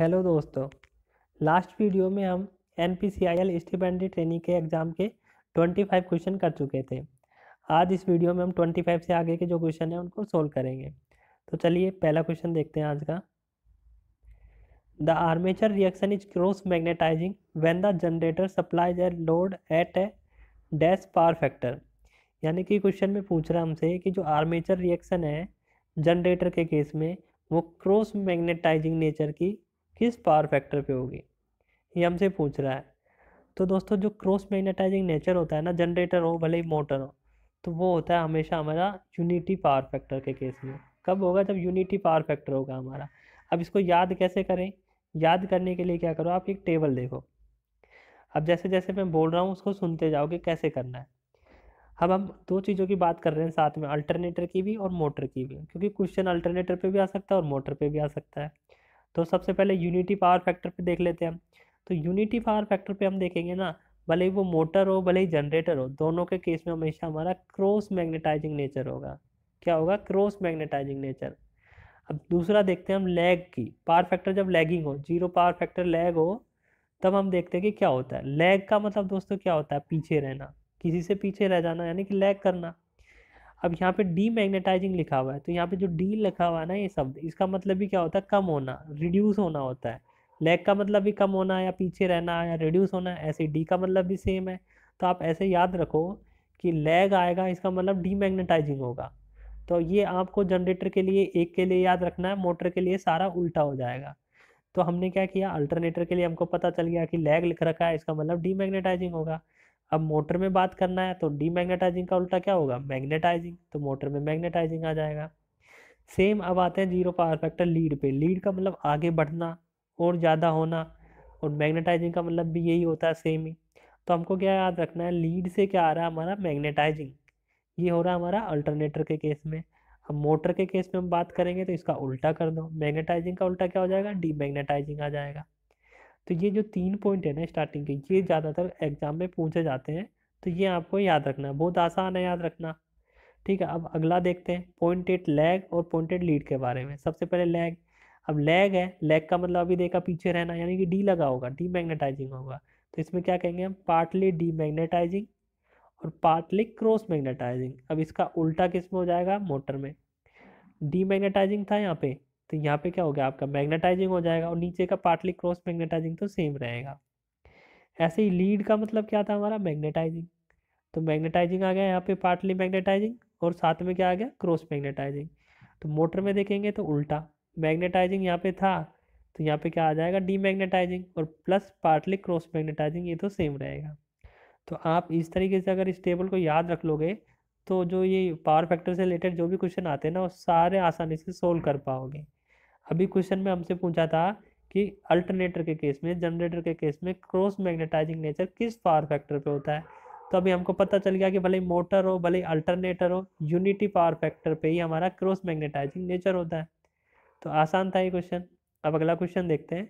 Hello दोस्तों last video में हम N P C I L stipendiary training के एग्ज़ाम के 25 क्वेश्चन कर चुके थे आज इस वीडियो में हम 25 से आगे के जो क्वेश्चन हैं उनको सोल्व करेंगे तो चलिए पहला क्वेश्चन देखते हैं आज का the armature reaction is cross magnetizing when the generator supplies a load at a dash power factor यानी कि क्वेश्चन में पूछ रहा हमसे कि जो आर्मेचर रिएक्शन है जनरेटर के केस में वो क्रॉस मैग्नेटाइजिंग नेचर की किस पावर फैक्टर पे होगी ये हमसे पूछ रहा है तो दोस्तों जो क्रॉस मैग्नेटाइजिंग नेचर होता है ना जनरेटर हो भले ही मोटर हो तो वो होता है हमेशा हमारा यूनिटी पावर फैक्टर के केस में कब होगा जब यूनिटी पावर फैक्टर होगा हमारा अब इसको याद कैसे करें याद करने के लिए क्या करो आप एक टेबल देखो अब जैसे जैसे मैं बोल रहा हूँ उसको सुनते जाओगे कैसे करना है अब हम दो चीज़ों की बात कर रहे हैं साथ में अल्टरनेटर की भी और मोटर की भी क्योंकि क्वेश्चन अल्टरनेटर पे भी आ सकता है और मोटर पे भी आ सकता है तो सबसे पहले यूनिटी पावर फैक्टर पे देख लेते हैं तो यूनिटी पावर फैक्टर पे हम देखेंगे ना भले ही वो मोटर हो भले ही जनरेटर हो दोनों के केस में हमेशा हमारा क्रॉस मैग्नेटाइजिंग नेचर होगा क्या होगा क्रॉस मैग्नेटाइजिंग नेचर अब दूसरा देखते हैं हम लैग की पावर फैक्टर जब लैगिंग हो जीरो पावर फैक्टर लैग हो तब हम देखते हैं कि क्या होता है लैग का मतलब दोस्तों क्या होता है पीछे रहना किसी से पीछे रह जाना यानी कि लैग करना अब यहाँ पे डीमैग्नेटाइजिंग लिखा हुआ है तो यहाँ पे जो डी लिखा हुआ है ना ये शब्द इसका मतलब भी क्या होता है कम होना रिड्यूस होना होता है लैग का मतलब भी कम होना या पीछे रहना या रिड्यूस होना ऐसे डी का मतलब भी सेम है तो आप ऐसे याद रखो कि लैग आएगा इसका मतलब डीमैग्नेटाइजिंग होगा तो ये आपको जनरेटर के लिए एक के लिए याद रखना है मोटर के लिए सारा उल्टा हो जाएगा तो हमने क्या किया अल्टरनेटर के लिए हमको पता चल गया कि लैग लिख रखा है इसका मतलब डीमैग्नेटाइजिंग होगा अब मोटर में बात करना है तो डीमैग्नेटाइजिंग का उल्टा क्या होगा मैग्नेटाइजिंग तो मोटर में मैग्नेटाइजिंग आ जाएगा सेम अब आते हैं जीरो पावर फैक्टर लीड पे लीड का मतलब आगे बढ़ना और ज़्यादा होना और मैग्नेटाइजिंग का मतलब भी यही होता है सेम ही तो हमको क्या याद रखना है लीड से क्या आ रहा है हमारा मैग्नेटाइजिंग ये हो रहा है हमारा अल्टरनेटर के केस में अब मोटर के केस में हम बात करेंगे तो इसका उल्टा कर दो मैग्नेटाइजिंग का उल्टा क्या हो जाएगा डीमैग्नेटाइजिंग आ जाएगा तो ये जो तीन पॉइंट है ना स्टार्टिंग के ये ज़्यादातर एग्ज़ाम में पूछे जाते हैं तो ये आपको याद रखना है बहुत आसान है याद रखना ठीक है अब अगला देखते हैं पॉइंटेड लैग और पॉइंटेड लीड के बारे में सबसे पहले लैग अब लैग है लैग का मतलब अभी देखा पीछे रहना यानी कि डी लगा होगा डी मैग्नेटाइजिंग होगा तो इसमें क्या कहेंगे हम पार्टली डी मैग्नेटाइजिंग और पार्टली क्रॉस मैग्नेटाइजिंग अब इसका उल्टा किस में हो जाएगा मोटर में डी मैग्नेटाइजिंग था यहाँ पे तो यहाँ पे क्या हो गया आपका मैग्नेटाइजिंग हो जाएगा और नीचे का पार्टली क्रॉस मैग्नेटाइजिंग तो सेम रहेगा ऐसे ही लीड का मतलब क्या था हमारा मैग्नेटाइजिंग तो मैग्नेटाइजिंग आ गया यहाँ पे पार्टली मैग्नेटाइजिंग और साथ में क्या आ गया क्रॉस मैग्नेटाइजिंग तो मोटर में देखेंगे तो उल्टा मैग्नेटाइजिंग यहाँ पे था तो यहाँ पे क्या आ जाएगा डी मैग्नेटाइजिंग और प्लस पार्टली क्रॉस मैग्नेटाइजिंग ये तो सेम रहेगा तो आप इस तरीके से अगर इस टेबल को याद रख लोगे तो जो ये पावर फैक्टर से रिलेटेड जो भी क्वेश्चन आते हैं ना वो सारे आसानी से सोल्व कर पाओगे अभी क्वेश्चन में हमसे पूछा था कि अल्टरनेटर के केस में जनरेटर के केस में क्रॉस मैग्नेटाइजिंग नेचर किस पावर फैक्टर पे होता है तो अभी हमको पता चल गया कि भले मोटर हो भले अल्टरनेटर हो यूनिटी पावर फैक्टर पे ही हमारा क्रॉस मैग्नेटाइजिंग नेचर होता है तो आसान था ये क्वेश्चन अब अगला क्वेश्चन देखते हैं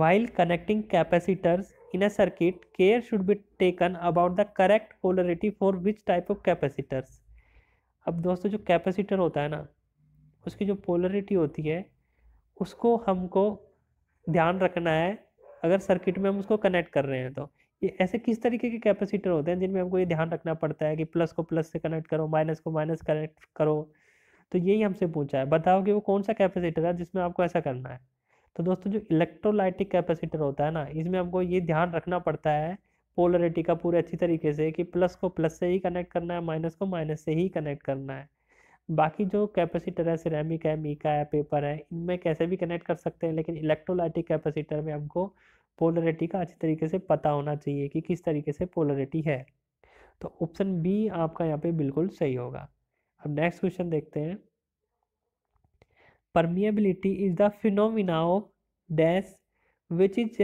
while connecting capacitors in a circuit care should be taken about the correct polarity for which type of capacitors अब दोस्तों जो कैपेसिटर होता है ना उसकी जो पोलरिटी होती है उसको हमको ध्यान रखना है अगर सर्किट में हम उसको कनेक्ट कर रहे हैं तो ये ऐसे किस तरीके के कैपेसिटर होते हैं जिनमें हमको ये ध्यान रखना पड़ता है कि प्लस को प्लस से कनेक्ट करो माइनस को माइनस कनेक्ट करो तो यही हमसे पूछा है बताओ कि वो कौन सा कैपेसिटर है जिसमें आपको ऐसा करना है तो दोस्तों जो इलेक्ट्रोलाइटिक कैपेसिटर होता है ना इसमें हमको ये ध्यान रखना पड़ता है पोलरिटी का पूरे अच्छी तरीके से कि प्लस को प्लस से ही कनेक्ट करना है माइनस को माइनस से ही कनेक्ट करना है बाकी जो कैपेसिटर है सिरेमिक है मीका है पेपर है इनमें कैसे भी कनेक्ट कर सकते हैं लेकिन इलेक्ट्रोलाइटिक कैपेसिटर में हमको पोलरिटी का अच्छी तरीके से पता होना चाहिए कि किस तरीके से पोलरिटी है तो ऑप्शन बी आपका यहाँ पे बिल्कुल सही होगा अब नेक्स्ट क्वेश्चन देखते हैं permeability is the phenomena of dash which is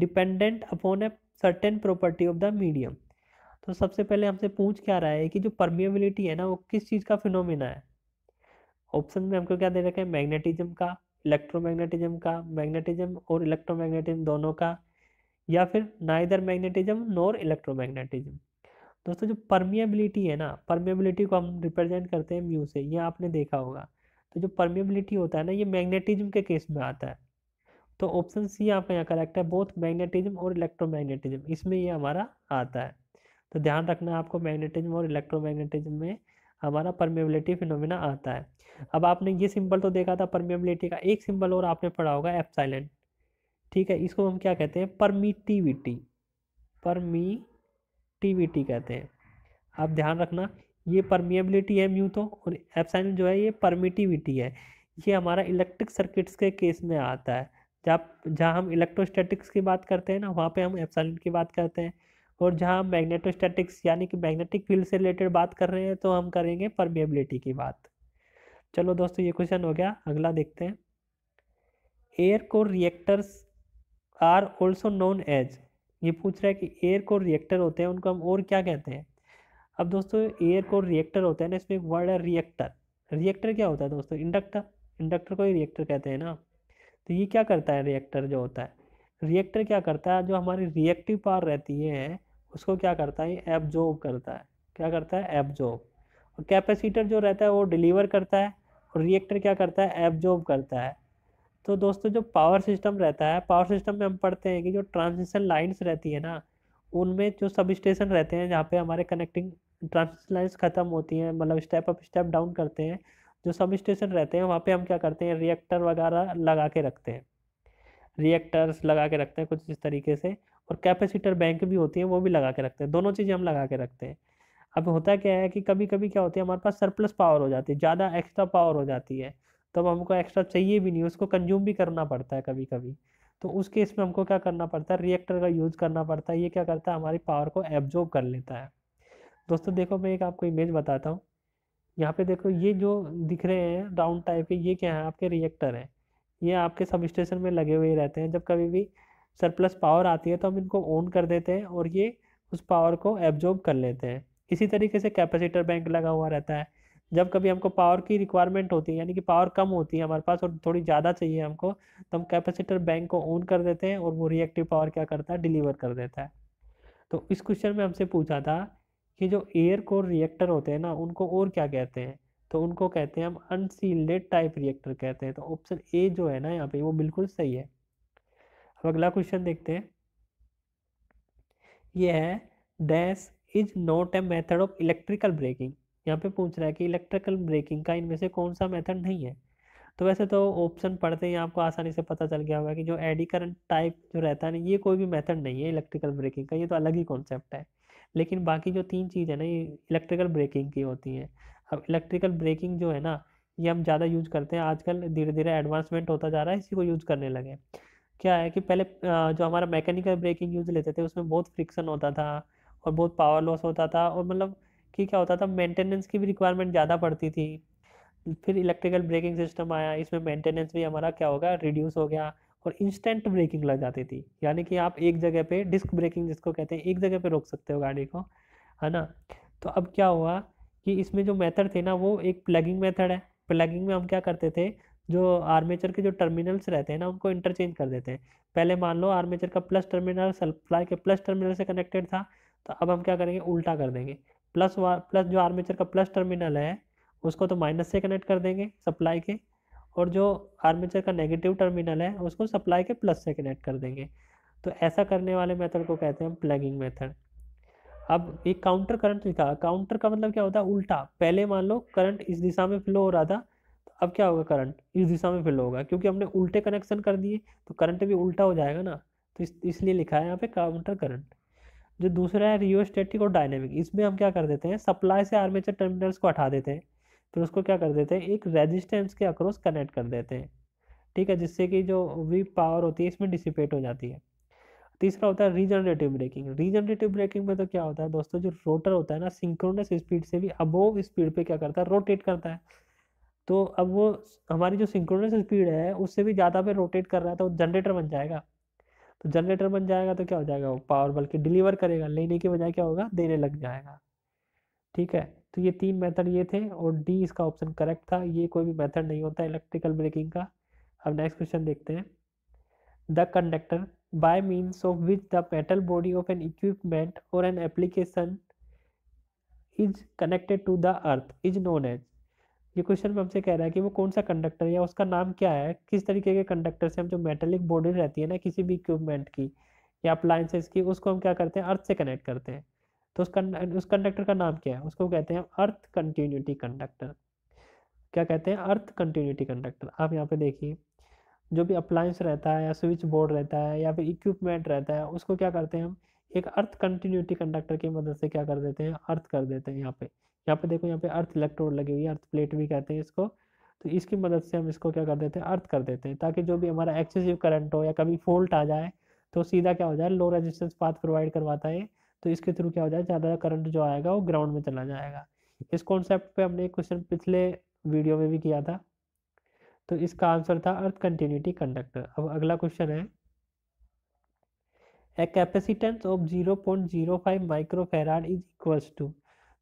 dependent upon a certain property of the medium तो सबसे पहले हमसे पूछ क्या रहा है कि जो परमिबिलिटी है ना वो किस चीज़ का फिनोमिना है ऑप्शन में हमको क्या दे रखा है मैग्नेटिज्म का इलेक्ट्रोमैग्नेटिज्म का मैग्नेटिज्म और इलेक्ट्रोमैग्नेटिज्म दोनों का या फिर ना इधर मैग्नेटिज्म नॉर इलेक्ट्रोमैग्नेटिज्म दोस्तों जो परमिएबिलिटी है ना परमिएबिलिटी को हम रिप्रेजेंट करते हैं म्यू से ये आपने देखा होगा तो जो परमिएबिलिटी होता है ना ये मैग्नेटिज्म के केस में आता है तो ऑप्शन सी आपका यहाँ करेक्ट है बोथ मैग्नेटिज्म और इलेक्ट्रोमैग्नेटिज्म इसमें ये हमारा आता है तो ध्यान रखना आपको मैग्नेटिज्म और इलेक्ट्रोमैग्नेटिज्म में हमारा परमेबिलिटी फिनोमिना आता है अब आपने ये सिंबल तो देखा था परमेबिलिटी का एक सिंबल और आपने पढ़ा होगा एप्साइलेंट ठीक है इसको हम क्या कहते हैं परमिटिविटी परमिटिविटी कहते हैं आप ध्यान रखना ये परमिएबिलिटी है म्यू तो और एफसाइलेंट जो है ये परमिटिविटी है ये हमारा इलेक्ट्रिक सर्किट्स के केस में आता है जब जहाँ हम इलेक्ट्रोस्टैटिक्स की बात करते हैं ना वहाँ पे हम एप्साइलेंट की बात करते हैं और जहाँ मैग्नेटोस्टैटिक्स यानी कि मैग्नेटिक फील्ड से रिलेटेड बात कर रहे हैं तो हम करेंगे परमेबिलिटी की बात चलो दोस्तों ये क्वेश्चन हो गया अगला देखते हैं air core reactors are also known as ये पूछ रहा है कि एयर कोर रिएक्टर होते हैं उनको हम और क्या कहते हैं अब दोस्तों एयर कोर रिएक्टर होता है ना इसमें एक वर्ड है रिएक्टर रिएक्टर क्या होता है दोस्तों इंडक्टर इंडक्टर को ही रिएक्टर कहते हैं ना तो ये क्या करता है रिएक्टर जो होता है रिएक्टर क्या करता है जो हमारी रिएक्टिव पावर रहती है उसको क्या करता है एब्जॉर्ब करता है क्या करता है एब्जॉर्ब और कैपेसिटर जो रहता है वो डिलीवर करता है और रिएक्टर क्या करता है एब्जॉर्ब करता है तो दोस्तों जो पावर सिस्टम रहता है पावर सिस्टम में हम पढ़ते हैं कि जो ट्रांसमिशन लाइन्स रहती है ना उनमें जो सब स्टेशन रहते हैं जहाँ पे हमारे कनेक्टिंग ट्रांसमिशन लाइन्स ख़त्म होती हैं मतलब स्टेप अप स्टेप डाउन करते हैं जो सब स्टेशन रहते हैं वहाँ पे हम क्या करते हैं रिएक्टर वगैरह लगा के रखते हैं रिएक्टर्स लगा के रखते हैं कुछ इस तरीके से और कैपेसिटर बैंक भी होती है वो भी लगा के रखते हैं दोनों चीज़ें हम लगा के रखते हैं अब होता क्या है कि कभी कभी क्या होती है हमारे पास सरप्लस पावर हो जाती है ज़्यादा एक्स्ट्रा पावर हो जाती है तो अब हमको एक्स्ट्रा चाहिए भी नहीं उसको कंज्यूम भी करना पड़ता है कभी कभी तो उस केस में हमको क्या करना पड़ता है रिएक्टर का यूज़ करना पड़ता है ये क्या करता है हमारी पावर को एब्जॉर्ब कर लेता है दोस्तों देखो मैं एक आपको इमेज बताता हूँ यहाँ पे देखो ये जो दिख रहे हैं राउंड टाइप के ये क्या है आपके रिएक्टर हैं ये आपके सब स्टेशन में लगे हुए रहते हैं जब कभी भी सरप्लस पावर आती है तो हम इनको ऑन कर देते हैं और ये उस पावर को एब्जॉर्ब कर लेते हैं इसी तरीके से कैपेसिटर बैंक लगा हुआ रहता है जब कभी हमको पावर की रिक्वायरमेंट होती है यानी कि पावर कम होती है हमारे पास और थोड़ी ज़्यादा चाहिए हमको तो हम कैपेसिटर बैंक को ऑन कर देते हैं और वो रिएक्टिव पावर क्या करता है डिलीवर कर देता है तो इस क्वेश्चन में हमसे पूछा था कि जो एयर कोर रिएक्टर होते हैं ना उनको और क्या कहते हैं तो उनको कहते हैं हम अनसील्डेड टाइप रिएक्टर कहते हैं तो ऑप्शन ए जो है ना यहाँ पे वो बिल्कुल सही है अब अगला क्वेश्चन देखते हैं ये है dash is not a method of electrical braking यहाँ पे पूछ रहा है कि इलेक्ट्रिकल ब्रेकिंग का इनमें से कौन सा मेथड नहीं है तो वैसे तो ऑप्शन पढ़ते ही आपको आसानी से पता चल गया होगा कि जो एडी करंट टाइप जो रहता है ना ये कोई भी मेथड नहीं है इलेक्ट्रिकल ब्रेकिंग का ये तो अलग ही कॉन्सेप्ट है लेकिन बाकी जो तीन चीज़ है ना ये इलेक्ट्रिकल ब्रेकिंग की होती हैं अब इलेक्ट्रिकल ब्रेकिंग जो है ना ये हम ज़्यादा यूज करते हैं आजकल धीरे धीरे एडवांसमेंट होता जा रहा है इसी को यूज करने लगे क्या है कि पहले जो हमारा मैकेनिकल ब्रेकिंग यूज लेते थे उसमें बहुत फ्रिक्शन होता था और बहुत पावर लॉस होता था और मतलब कि क्या होता था मेंटेनेंस की भी रिक्वायरमेंट ज़्यादा पड़ती थी फिर इलेक्ट्रिकल ब्रेकिंग सिस्टम आया इसमें मेंटेनेंस भी हमारा क्या होगा रिड्यूस हो गया और इंस्टेंट ब्रेकिंग लग जाती थी यानी कि आप एक जगह पे डिस्क ब्रेकिंग जिसको कहते हैं एक जगह पे रोक सकते हो गाड़ी को है ना तो अब क्या हुआ कि इसमें जो मेथड थे ना वो एक प्लगिंग मेथड है प्लगिंग में हम क्या करते थे जो आर्मेचर के जो टर्मिनल्स रहते हैं ना उनको इंटरचेंज कर देते हैं पहले मान लो आर्मेचर का प्लस टर्मिनल सप्लाई के प्लस टर्मिनल से कनेक्टेड था तो अब हम क्या करेंगे उल्टा कर देंगे प्लस प्लस जो आर्मेचर का प्लस टर्मिनल है उसको तो माइनस से कनेक्ट कर देंगे सप्लाई के और जो आर्मेचर का नेगेटिव टर्मिनल है उसको सप्लाई के प्लस से कनेक्ट कर देंगे तो ऐसा करने वाले मेथड को कहते हैं हम प्लगिंग मेथड अब एक काउंटर करंट लिखा काउंटर का मतलब क्या होता है उल्टा पहले मान लो करंट इस दिशा में फ्लो हो रहा था अब क्या होगा करंट इस दिशा में फील्ड होगा क्योंकि हमने उल्टे कनेक्शन कर दिए तो करंट भी उल्टा हो जाएगा ना तो इस इसलिए लिखा है यहाँ पे काउंटर करंट जो दूसरा है रियोस्टेटिक और डायनेमिक इसमें हम क्या कर देते हैं सप्लाई से आर्मेचर टर्मिनल्स को हटा देते हैं फिर उसको क्या कर देते हैं एक रेजिस्टेंस के अक्रॉस कनेक्ट कर देते हैं ठीक है जिससे कि जो वी पावर होती है इसमें डिसिपेट हो जाती है तीसरा होता है रीजनरेटिव ब्रेकिंग रीजनरेटिव ब्रेकिंग में तो क्या होता है दोस्तों जो रोटर होता है ना सिंक्रोनस स्पीड से भी अबोव स्पीड पर क्या करता है रोटेट करता है तो अब वो हमारी जो सिंक्रोनस स्पीड है उससे भी ज़्यादा पे रोटेट कर रहा है तो जनरेटर बन जाएगा तो जनरेटर बन जाएगा तो क्या हो जाएगा वो पावर बल्कि डिलीवर करेगा लेने के बजाय क्या होगा देने लग जाएगा ठीक है तो ये तीन मेथड ये थे और डी इसका ऑप्शन करेक्ट था ये कोई भी मेथड नहीं होता इलेक्ट्रिकल ब्रेकिंग का अब नेक्स्ट क्वेश्चन देखते हैं the conductor by means of which the metal body of an equipment or an application is connected to the earth is known as ये क्वेश्चन में हमसे कह रहा है कि वो कौन सा कंडक्टर या उसका नाम क्या है किस तरीके के कंडक्टर से हम जो मेटेलिक बॉडी रहती है ना किसी भी इक्विपमेंट की या अप्लाइंसेस की उसको हम क्या करते हैं अर्थ से कनेक्ट करते हैं तो उस कंड उस कंडक्टर का नाम क्या है उसको कहते हैं अर्थ कंटिन्यूटी कंडक्टर क्या कहते हैं अर्थ कंटिन्यूटी कंडक्टर आप यहाँ पे देखिए जो भी अप्लायंस रहता है या स्विच बोर्ड रहता है या फिर इक्विपमेंट रहता है उसको क्या करते हैं हम एक अर्थ कंटिन्यूटी कंडक्टर की मदद से क्या कर देते हैं अर्थ कर देते हैं यहाँ पे यहाँ पे देखो यहाँ पे अर्थ इलेक्ट्रोड लगी हुई है अर्थ प्लेट भी कहते हैं इसको तो इसकी मदद से हम इसको क्या कर देते हैं अर्थ कर देते हैं ताकि जो भी हमारा एक्सेसिव करंट हो या कभी फॉल्ट आ जाए तो सीधा क्या हो जाए लो रेजिस्टेंस पाथ प्रोवाइड करवाता है तो इसके थ्रू क्या हो जाए ज़्यादा करंट जो आएगा वो ग्राउंड में चला जाएगा इस कॉन्सेप्ट पे हमने एक क्वेश्चन पिछले वीडियो में भी किया था तो इसका आंसर था अर्थ कंटिन्यूटी कंडक्टर अब अगला क्वेश्चन है a capacitance of zero zero point five microfarad is equals to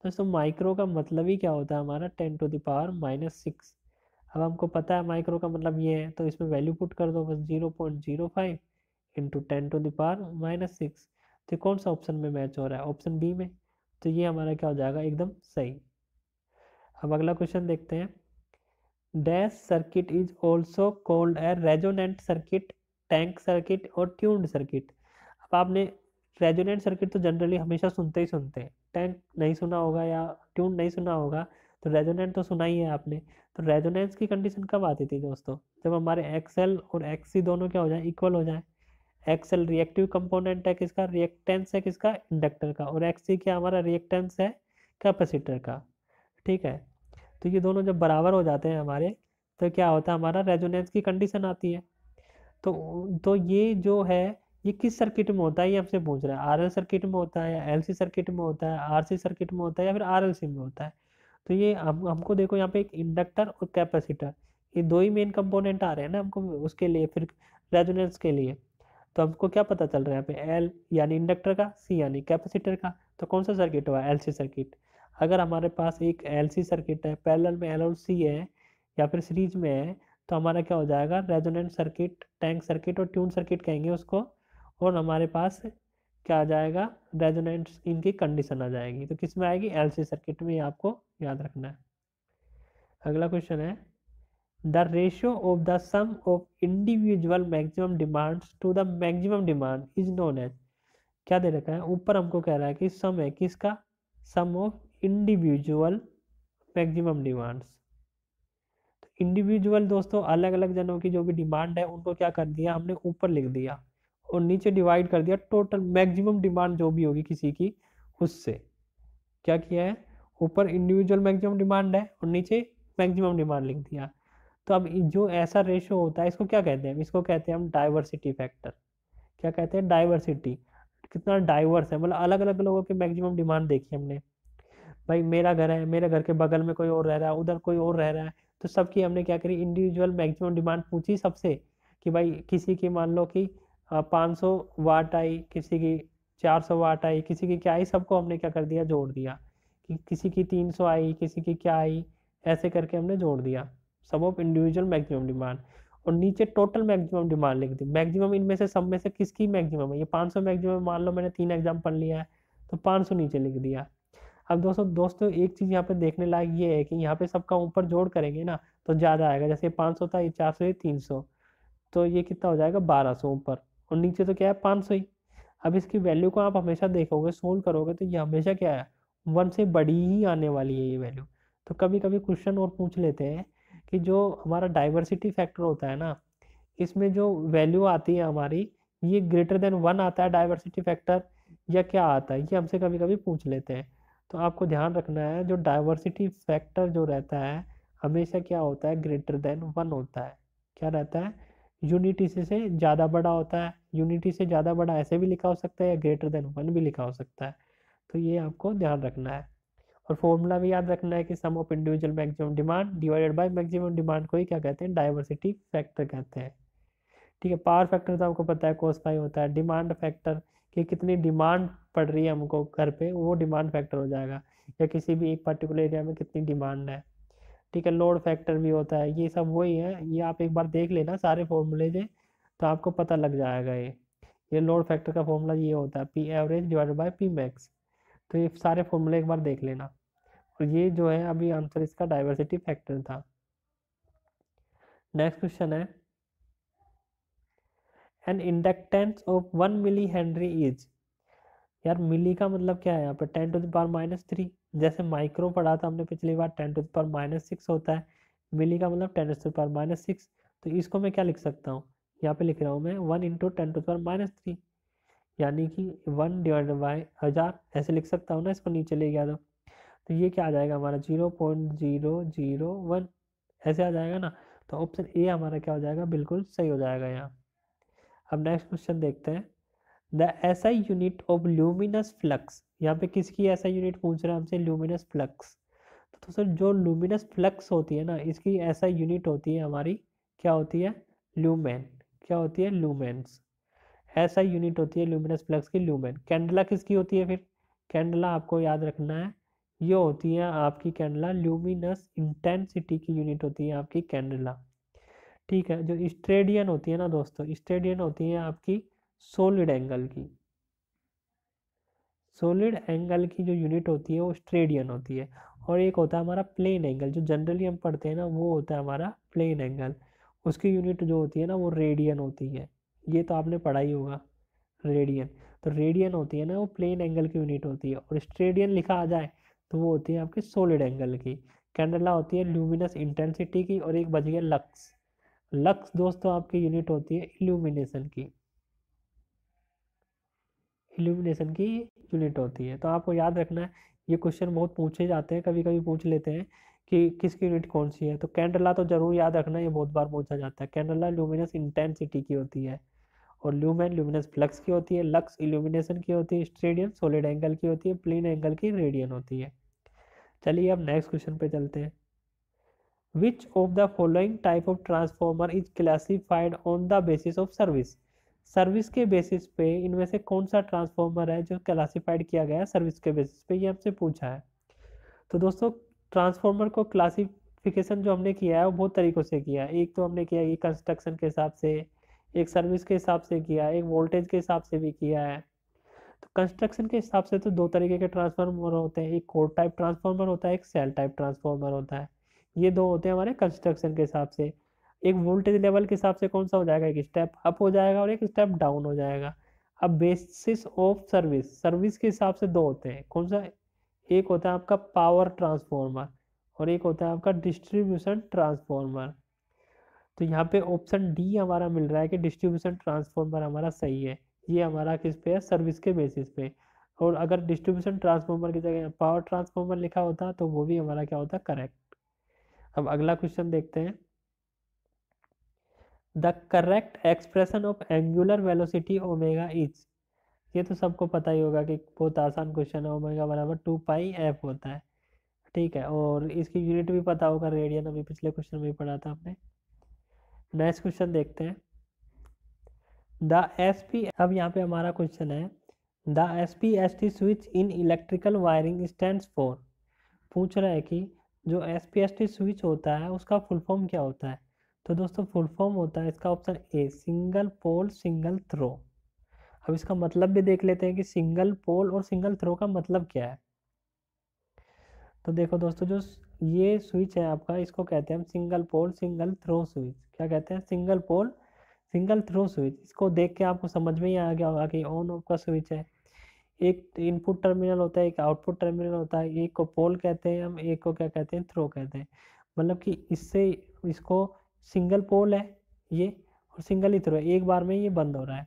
दोस्तों माइक्रो का मतलब ही क्या होता है हमारा ten to the power minus six अब हमको पता है माइक्रो का मतलब ये है तो इसमें वैल्यू पुट कर दो बस zero point zero five into ten to the power minus six तो कौन सा ऑप्शन में मैच हो रहा है ऑप्शन बी में तो ये हमारा क्या हो जाएगा एकदम सही अब अगला क्वेश्चन देखते हैं dash circuit is also called a resonant circuit tank circuit और ट्यून्ड सर्किट अब आपने रेजोनेंट सर्किट तो जनरली हमेशा सुनते ही सुनते हैं एक्सटेंट नहीं सुना होगा या ट्यून नहीं सुना होगा तो रेजोनेंट तो सुना ही है आपने तो रेजोनेंस की कंडीशन कब आती थी दोस्तों जब हमारे एक्सएल और एक्सी दोनों क्या हो जाए इक्वल हो जाए एक्सएल रिएक्टिव कंपोनेंट है किसका रिएक्टेंस है किसका इंडक्टर का और एक्सी क्या हमारा रिएक्टेंस है कैपेसिटर का ठीक है तो ये दोनों जब बराबर हो जाते हैं हमारे तो क्या होता है हमारा रेजोनेंस की कंडीशन आती है तो तो ये जो है ये किस सर्किट में होता है ये हमसे पूछ रहा है आर सर्किट में होता है या एल सर्किट में होता है आर सर्किट में होता है या फिर आर में होता है तो ये हम हमको देखो यहाँ पे एक इंडक्टर और कैपेसिटर ये दो ही मेन कंपोनेंट आ रहे हैं ना हमको उसके लिए फिर रेजोनेंस के लिए तो हमको क्या पता चल रहा है यहाँ पे एल यानी इंडक्टर का सी यानी कैपेसिटर का तो कौन सा सर्किट हुआ एल सर्किट अगर हमारे पास एक एल सर्किट है पैरेलल में एल और सी है या फिर सीरीज में है तो हमारा क्या हो जाएगा रेजोनेंट सर्किट टैंक सर्किट और ट्यून सर्किट कहेंगे उसको और हमारे पास क्या आ जाएगा रेजोनेंस इनकी कंडीशन आ जाएगी तो किस में आएगी एलसी सर्किट में आपको याद रखना है अगला क्वेश्चन है the ratio of the sum of individual maximum demands to the maximum demand is known as क्या दे रखा है ऊपर हमको कह रहा है कि सम है किसका sum of individual maximum demands तो इंडिविजुअल दोस्तों अलग अलग जनों की जो भी डिमांड है उनको क्या कर दिया हमने ऊपर लिख दिया और नीचे डिवाइड कर दिया टोटल मैक्सिमम डिमांड जो भी होगी किसी की उससे क्या किया है ऊपर इंडिविजुअल मैक्सिमम डिमांड है और नीचे मैक्सिमम डिमांड लिख दिया तो अब जो ऐसा रेशो होता है इसको क्या कहते हैं इसको कहते हैं हम डाइवर्सिटी फैक्टर क्या कहते हैं डाइवर्सिटी कितना डाइवर्स है मतलब अलग अलग लोगों की मैक्सिमम डिमांड देखी हमने भाई मेरा घर है मेरे घर के बगल में कोई और रह रहा है उधर कोई और रह रहा है तो सबकी हमने क्या करी इंडिविजुअल मैक्सिमम डिमांड पूछी सबसे कि भाई किसी की मान लो कि हाँ, पाँच सौ वाट आई किसी की चार सौ वाट आई किसी की क्या आई सबको हमने क्या कर दिया जोड़ दिया कि किसी की तीन सौ आई किसी की क्या आई ऐसे करके हमने जोड़ दिया सब ऑफ इंडिविजुअल मैक्सिमम डिमांड और नीचे टोटल मैक्सिमम डिमांड लिख दी मैक्सिमम इनमें से सब में से किसकी मैक्सिमम है ये 500 मैक्सिमम मान लो मैंने तीन एग्जाम पढ़ लिया है तो सौ नीचे लिख दिया अब दोस्तों दोस्तों एक चीज़ यहाँ पर देखने लायक ये है कि यहाँ पर सबका ऊपर जोड़ करेंगे ना तो ज़्यादा आएगा जैसे पाँच सौ था ये चार सौ ये तीन सौ तो ये कितना हो जाएगा बारह सौ ऊपर और नीचे तो क्या है पाँच सौ ही अब इसकी वैल्यू को आप हमेशा देखोगे सोल्व करोगे तो ये हमेशा क्या है वन से बड़ी ही आने वाली है ये वैल्यू तो कभी कभी क्वेश्चन और पूछ लेते हैं कि जो हमारा डाइवर्सिटी फैक्टर होता है ना इसमें जो वैल्यू आती है हमारी ये ग्रेटर देन वन आता है डाइवर्सिटी फैक्टर या क्या आता है ये हमसे कभी कभी पूछ लेते हैं तो आपको ध्यान रखना है जो डाइवर्सिटी फैक्टर जो रहता है हमेशा क्या होता है ग्रेटर देन वन होता है क्या रहता है यूनिटी से ज़्यादा बड़ा होता है यूनिटी से ज़्यादा बड़ा ऐसे भी लिखा हो सकता है या ग्रेटर देन वन भी लिखा हो सकता है तो ये आपको ध्यान रखना है और फॉर्मूला भी याद रखना है कि sum of individual maximum demand divided by maximum demand को ही क्या कहते हैं डाइवर्सिटी फैक्टर कहते हैं ठीक है पावर फैक्टर तो आपको पता है कोस फाइव होता है डिमांड फैक्टर कि कितनी डिमांड पड़ रही है हमको घर पे वो डिमांड फैक्टर हो जाएगा या किसी भी एक पर्टिकुलर एरिया में कितनी डिमांड है ठीक है लोड फैक्टर भी होता है ये सब वही है ये आप एक बार देख लेना सारे फॉर्मूले से तो आपको पता लग जाएगा ये ये लोड फैक्टर का फॉर्मूला ये होता है P average divide by P max तो ये सारे फॉर्मूले एक बार देख लेना और ये जो है अभी आंसर इसका डाइवर्सिटी फैक्टर था नेक्स्ट क्वेश्चन है an inductance of one millihenry is यार मिली का मतलब क्या है यहाँ पे ten to the power minus three जैसे माइक्रो पढ़ा था हमने पिछली बार टेन टू पर माइनस सिक्स होता है मिली का मतलब टेन टू पर माइनस सिक्स तो इसको मैं क्या लिख सकता हूँ यहाँ पे लिख रहा हूँ मैं वन इंटू टेन टू पर माइनस थ्री यानी कि वन डिवाइड बाई हज़ार ऐसे लिख सकता हूँ ना इसको नीचे ले गया तो, तो ये क्या आ जाएगा हमारा zero point zero zero one ऐसे आ जाएगा ना तो ऑप्शन ए हमारा क्या हो जाएगा बिल्कुल सही हो जाएगा यहाँ अब नेक्स्ट क्वेश्चन देखते हैं द ऐसा यूनिट ऑफ ल्यूमिनस फ्लक्स यहाँ पे किसकी ऐसा यूनिट पूछ रहा है हमसे ल्यूमिनस फ्लक्स तो, तो, सर जो ल्यूमिनस फ्लक्स होती है ना इसकी ऐसा यूनिट होती है हमारी क्या होती है ल्यूमेन क्या होती है ल्यूमेन्स ऐसा यूनिट होती है ल्यूमिनस फ्लक्स की ल्यूमेन कैंडला किसकी होती है फिर कैंडला आपको याद रखना है ये होती है आपकी कैंडला ल्यूमिनस इंटेंसिटी की यूनिट होती है आपकी कैंडला ठीक है जो स्ट्रेडियन होती है ना दोस्तों स्ट्रेडियन होती है आपकी सोलिड एंगल की सोलिड एंगल की जो यूनिट होती है वो स्ट्रेडियन होती है और एक होता है हमारा प्लेन एंगल जो जनरली हम पढ़ते हैं ना वो होता है हमारा प्लेन एंगल उसकी यूनिट जो होती है ना वो रेडियन होती है ये तो आपने पढ़ा ही होगा रेडियन तो रेडियन होती है ना वो प्लेन एंगल की यूनिट होती है और स्ट्रेडियन लिखा आ जाए तो वो होती है आपकी सोलिड एंगल की कैंडला होती है ल्यूमिनस इंटेंसिटी की और एक बच गया लक्स लक्स दोस्तों आपकी यूनिट होती है इल्यूमिनेशन की इल्यूमिनेशन की यूनिट होती है तो आपको याद रखना है ये क्वेश्चन बहुत पूछे जाते हैं कभी कभी पूछ लेते हैं कि किसकी यूनिट कौन सी है तो कैंडला तो जरूर याद रखना ये बहुत बार पूछा जाता है कैंडला ल्यूमिनस इंटेंसिटी की होती है और ल्यूमेन ल्यूमिनस फ्लक्स की होती है लक्स इल्यूमिनेशन की होती है स्ट्रेडियन सोलिड एंगल की होती है प्लेन एंगल की रेडियन होती है चलिए अब नेक्स्ट क्वेश्चन पे चलते हैं which of the following type of transformer is classified on the basis of service service के बेसिस पे इनमें से कौन सा ट्रांसफॉर्मर है जो क्लासिफाइड किया गया है सर्विस के बेसिस पे ये हमसे पूछा है तो दोस्तों ट्रांसफॉर्मर को क्लासिफिकेशन जो हमने किया है वो बहुत तरीक़ों से किया है एक तो हमने किया ये कंस्ट्रक्शन के हिसाब से एक सर्विस के हिसाब से किया है एक वोल्टेज के हिसाब से भी किया है तो कंस्ट्रक्शन के हिसाब से तो दो तरीके के ट्रांसफार्मर होते हैं एक कोर टाइप ट्रांसफार्मर होता है एक सेल टाइप ट्रांसफार्मर होता है ये दो होते हैं हमारे कंस्ट्रक्शन के हिसाब से एक वोल्टेज लेवल के हिसाब से कौन सा हो जाएगा एक स्टेप अप हो जाएगा और एक स्टेप डाउन हो जाएगा अब बेसिस ऑफ सर्विस सर्विस के हिसाब से दो होते हैं कौन सा एक होता है आपका पावर ट्रांसफॉर्मर और एक होता है आपका डिस्ट्रीब्यूशन ट्रांसफॉर्मर तो यहाँ पे ऑप्शन डी हमारा मिल रहा है कि डिस्ट्रीब्यूशन ट्रांसफॉर्मर हमारा सही है ये हमारा किस पे है सर्विस के बेसिस पे और अगर डिस्ट्रीब्यूशन ट्रांसफॉर्मर की जगह पावर ट्रांसफॉर्मर लिखा होता तो वो भी हमारा क्या होता करेक्ट अब अगला क्वेश्चन देखते हैं the correct expression of angular velocity omega is ये तो सबको पता ही होगा कि बहुत आसान क्वेश्चन है ओमेगा बराबर टू पाई एफ होता है ठीक है और इसकी यूनिट भी पता होगा रेडियन अभी पिछले क्वेश्चन में पढ़ा था हमने नेक्स्ट क्वेश्चन देखते हैं द एस पी अब यहाँ पे हमारा क्वेश्चन है the S P S T switch in electrical wiring stand for पूछ रहा है कि जो S P S T switch होता है उसका फुल फॉर्म क्या होता है तो दोस्तों फुल फॉर्म होता है इसका option A single pole single throw अब इसका मतलब भी देख लेते हैं कि सिंगल पोल और सिंगल थ्रो का मतलब क्या है तो देखो दोस्तों जो ये स्विच है आपका इसको कहते हैं हम single pole single throw switch क्या कहते हैं single pole single throw switch इसको देख के आपको समझ में ही आ गया होगा कि ऑन ऑफ का स्विच है एक इनपुट टर्मिनल होता है एक आउटपुट टर्मिनल होता है एक को पोल कहते हैं हम एक को क्या कहते हैं थ्रो कहते हैं मतलब कि इससे इसको सिंगल पोल है ये और सिंगल ही थ्रो है एक बार में ये बंद हो रहा है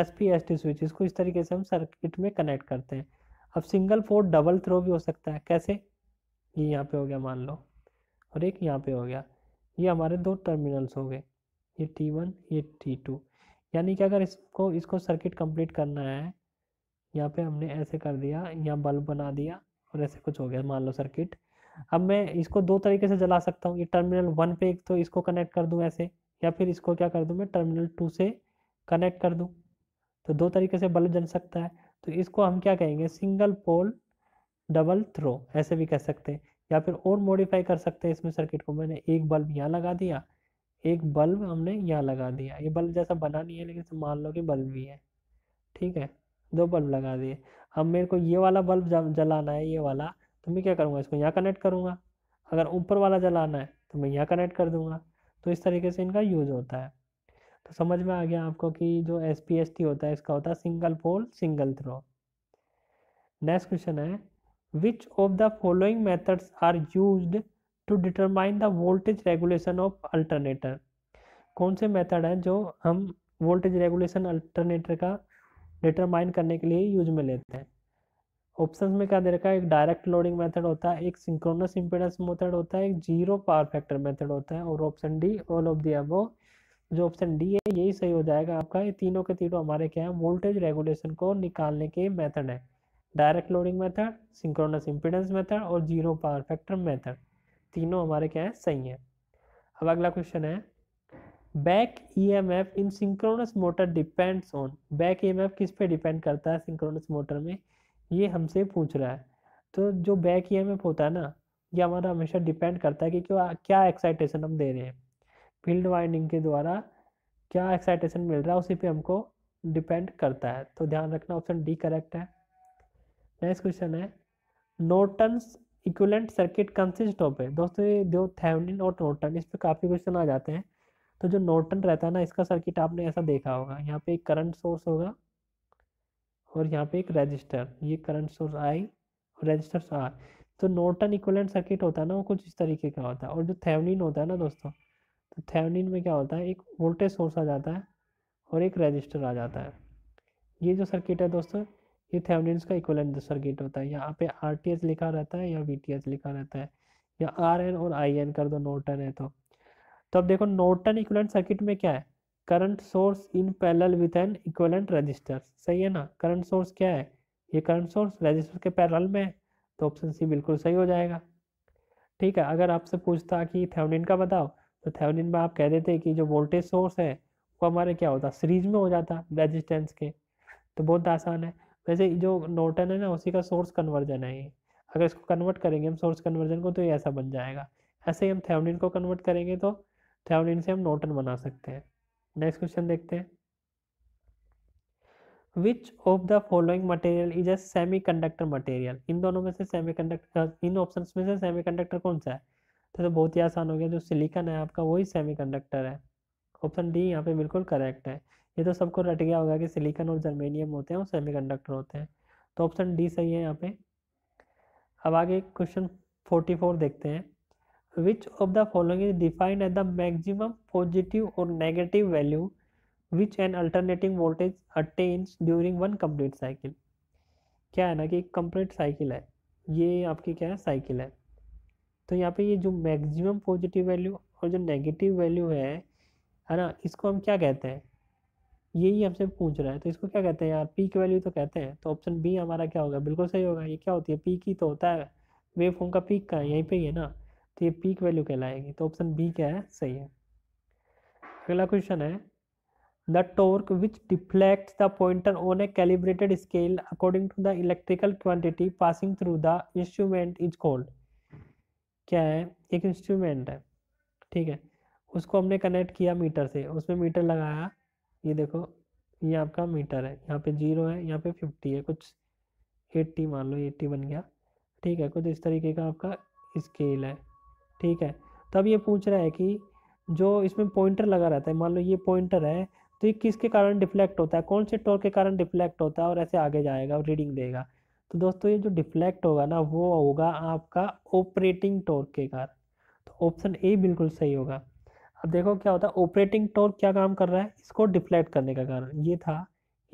S P S T switch इसको इस तरीके से हम सर्किट में कनेक्ट करते हैं अब सिंगल पोल डबल थ्रो भी हो सकता है कैसे ये यहाँ पे हो गया मान लो और एक यहाँ पे हो गया ये हमारे दो टर्मिनल्स हो गए ये टी वन ये टी टू यानी कि अगर इसको इसको सर्किट कंप्लीट करना है यहाँ पे हमने ऐसे कर दिया यहाँ बल्ब बना दिया और ऐसे कुछ हो गया मान लो सर्किट अब मैं इसको दो तरीके से जला सकता हूँ ये टर्मिनल वन पे एक तो इसको कनेक्ट कर दूँ ऐसे या फिर इसको क्या कर दूँ मैं टर्मिनल टू से कनेक्ट कर दूँ तो दो तरीके से बल्ब जल सकता है तो इसको हम क्या कहेंगे सिंगल पोल डबल थ्रो ऐसे भी कह सकते हैं या फिर और मॉडिफाई कर सकते हैं इसमें सर्किट को मैंने एक बल्ब यहाँ लगा दिया एक बल्ब हमने यहाँ लगा दिया ये बल्ब जैसा बना नहीं है लेकिन मान लो कि बल्ब भी है ठीक है दो बल्ब लगा दिए अब मेरे को ये वाला बल्ब जलाना है ये वाला तो मैं क्या करूँगा इसको यहाँ कनेक्ट करूँगा अगर ऊपर वाला जलाना है तो मैं यहाँ कनेक्ट कर दूँगा तो इस तरीके से इनका यूज होता है तो समझ में आ गया आपको कि जो एस पी एस टी होता है इसका होता है single pole single throw next question है which of the following methods are use to determine the voltage regulation of alternator कौन से मेथड हैं जो हम वोल्टेज रेगुलेशन अल्टरनेटर का डिटरमाइन करने के लिए यूज में लेते हैं ऑप्शंस में क्या दे रखा है एक डायरेक्ट लोडिंग मेथड होता है एक सिंक्रोनस इम्पेडेंस मेथड होता है एक जीरो पावर फैक्टर मेथड होता है और option D all of the above जो ऑप्शन डी है यही सही हो जाएगा आपका ये तीनों के तीनों हमारे क्या है वोल्टेज रेगुलेशन को निकालने के मेथड है direct loading method synchronous impedance method और जीरो पावर फैक्टर मेथड तीनों हमारे क्या है सही है अब अगला क्वेश्चन है back EMF in synchronous motor depends on back EMF किस पे डिपेंड करता है सिंक्रोनस मोटर में ये हमसे पूछ रहा है तो जो बैक ई होता है ना ये हमारा हमेशा डिपेंड करता है कि क्यों क्या एक्साइटेशन हम दे रहे हैं फील्ड वाइंडिंग के द्वारा क्या एक्साइटेशन मिल रहा है उसी पे हमको डिपेंड करता है तो ध्यान रखना ऑप्शन डी करेक्ट है नेक्स्ट क्वेश्चन है Norton's equivalent circuit consist of है दोस्तों ये दो थेवनिन और नोटन इस पर काफ़ी क्वेश्चन आ जाते हैं तो जो नोटन रहता है ना इसका सर्किट आपने ऐसा देखा होगा यहाँ पे एक करंट सोर्स होगा और यहाँ पे एक रजिस्टर ये करंट सोर्स आई और रजिस्टर आर तो नोटन इक्वलेंट सर्किट होता है ना वो कुछ इस तरीके का होता है और जो थेवनिन होता है ना दोस्तों तो थेवनिन में क्या होता है एक वोल्टेज सोर्स आ जाता है और एक रजिस्टर आ जाता है ये जो सर्किट है दोस्तों ये थेवनिन का इक्वलेंट सर्किट होता है यहाँ पे आर लिखा रहता है या वी लिखा रहता है या आर और आई कर दो नोटन है तो तो अब देखो नोटन इक्वलेंट सर्किट में क्या है current source in parallel with an equivalent resistor सही है ना करंट सोर्स क्या है ये करंट सोर्स रजिस्टर के पैरल में है तो ऑप्शन सी बिल्कुल सही हो जाएगा ठीक है अगर आपसे पूछता कि थेवनिन का बताओ तो थेवनिन में आप कह देते कि जो वोल्टेज सोर्स है वो हमारे क्या होता सीरीज में हो जाता रजिस्टेंस के तो बहुत आसान है वैसे जो नोटन है ना उसी का सोर्स कन्वर्जन है ये अगर इसको कन्वर्ट करेंगे हम सोर्स कन्वर्जन को तो ये ऐसा बन जाएगा ऐसे ही हम थेवनिन को कन्वर्ट करेंगे तो थेवनिन से हम नोटन बना सकते हैं नेक्स्ट क्वेश्चन देखते हैं which of the following material is a semiconductor material इन दोनों में से सेमी कंडक्टर इन ऑप्शन में से सेमी कंडक्टर कौन सा है तो, तो बहुत ही आसान हो गया जो सिलिकन है आपका वही सेमी कंडक्टर है ऑप्शन डी यहाँ पे बिल्कुल करेक्ट है ये तो सबको रट गया होगा कि सिलिकन और जर्मेनियम होते हैं और सेमी कंडक्टर होते हैं तो ऑप्शन डी सही है यहाँ पे अब आगे क्वेश्चन फोर्टी फोर देखते हैं which of the following is defined as the maximum positive or negative value which an alternating voltage attains during one complete cycle क्या है ना कि एक कंप्लीट साइकिल है ये आपकी क्या है साइकिल है तो यहाँ पे ये जो मैक्सिमम पॉजिटिव वैल्यू और जो नेगेटिव वैल्यू है है ना इसको हम क्या कहते हैं यही हमसे पूछ रहा है तो इसको क्या कहते हैं यार पीक वैल्यू तो कहते हैं तो ऑप्शन बी हमारा क्या होगा बिल्कुल सही होगा ये क्या होती है पीक ही तो होता है वेव फॉर्म का पीक का यहीं पे ही है ना तो ये पीक वैल्यू कहलाएगी तो ऑप्शन बी क्या है सही है अगला क्वेश्चन है the torque which deflect the pointer on a calibrated scale according to the electrical quantity passing through the instrument is called क्या है एक इंस्ट्रूमेंट है ठीक है उसको हमने कनेक्ट किया मीटर से उसमें मीटर लगाया ये देखो ये आपका मीटर है यहाँ पे जीरो है यहाँ पे फिफ्टी है कुछ एट्टी मान लो एट्टी बन गया ठीक है कुछ इस तरीके का आपका स्केल है ठीक है तब ये पूछ रहा है कि जो इसमें पॉइंटर लगा रहता है मान लो ये पॉइंटर है तो ये किसके कारण डिफ्लेक्ट होता है कौन से टॉर्क के कारण डिफ्लेक्ट होता है और ऐसे आगे जाएगा और रीडिंग देगा तो दोस्तों ये जो डिफ्लेक्ट होगा ना वो होगा आपका ऑपरेटिंग टॉर्क के कारण तो ऑप्शन ए बिल्कुल सही होगा अब देखो क्या होता है ऑपरेटिंग टॉर्क क्या काम कर रहा है इसको डिफ्लेक्ट करने का कारण ये था